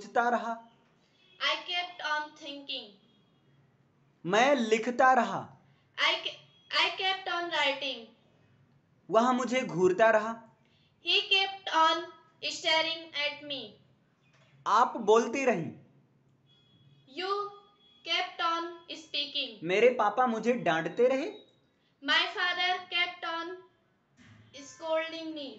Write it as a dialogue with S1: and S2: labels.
S1: सोचता रहा
S2: I kept on thinking.
S1: मैं लिखता रहा
S2: I, I kept on writing.
S1: वह मुझे घूरता रहा
S2: He kept on staring at me.
S3: आप बोलती रही
S2: यू केप्ट ऑन स्पीकिंग
S4: मेरे
S5: पापा मुझे डांटते रहे
S6: My father kept on scolding me.